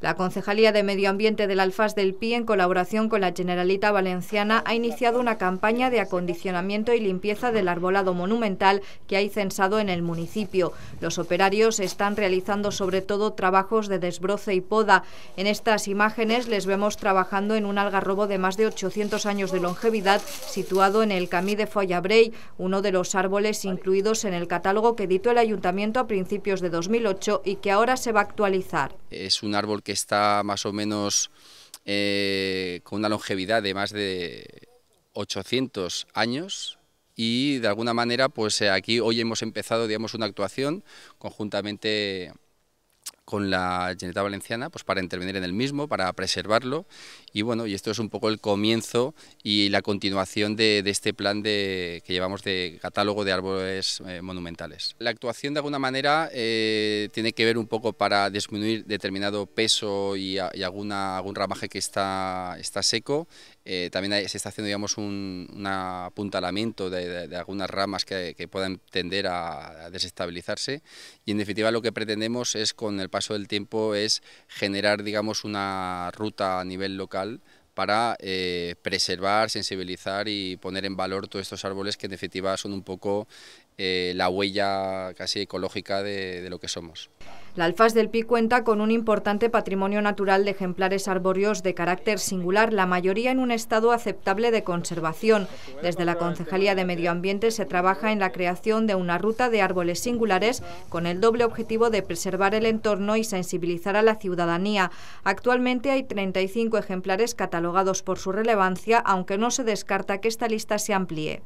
La Concejalía de Medio Ambiente del Alfaz del Pi, en colaboración con la Generalita Valenciana, ha iniciado una campaña de acondicionamiento y limpieza del arbolado monumental que hay censado en el municipio. Los operarios están realizando sobre todo trabajos de desbroce y poda. En estas imágenes les vemos trabajando en un algarrobo de más de 800 años de longevidad situado en el Camí de Follabrey, uno de los árboles incluidos en el catálogo que editó el Ayuntamiento a principios de 2008 y que ahora se va a actualizar. Es un árbol que está más o menos eh, con una longevidad de más de 800 años y de alguna manera pues eh, aquí hoy hemos empezado digamos una actuación conjuntamente con la Generalitat Valenciana pues para intervenir en el mismo, para preservarlo y bueno, y esto es un poco el comienzo y la continuación de, este plan de, que llevamos de catálogo de árboles eh, monumentales. La actuación de alguna manera eh, tiene que ver un poco para disminuir determinado peso y, alguna, algún ramaje que está, está seco, eh, también se está haciendo digamos, un, apuntalamiento de, algunas ramas que, puedan tender a, a, desestabilizarse y en definitiva lo que pretendemos es con el paso del tiempo es generar, digamos, una ruta a nivel local para eh, preservar, sensibilizar y poner en valor todos estos árboles que en efectiva son un poco eh, la huella casi ecológica de lo que somos. La Alfaz del Pi cuenta con un importante patrimonio natural de ejemplares arbóreos de carácter singular, la mayoría en un estado aceptable de conservación. Desde la Concejalía de Medio Ambiente se trabaja en la creación de una ruta de árboles singulares con el doble objetivo de preservar el entorno y sensibilizar a la ciudadanía. Actualmente hay 35 ejemplares catalogados por su relevancia, aunque no se descarta que esta lista se amplíe.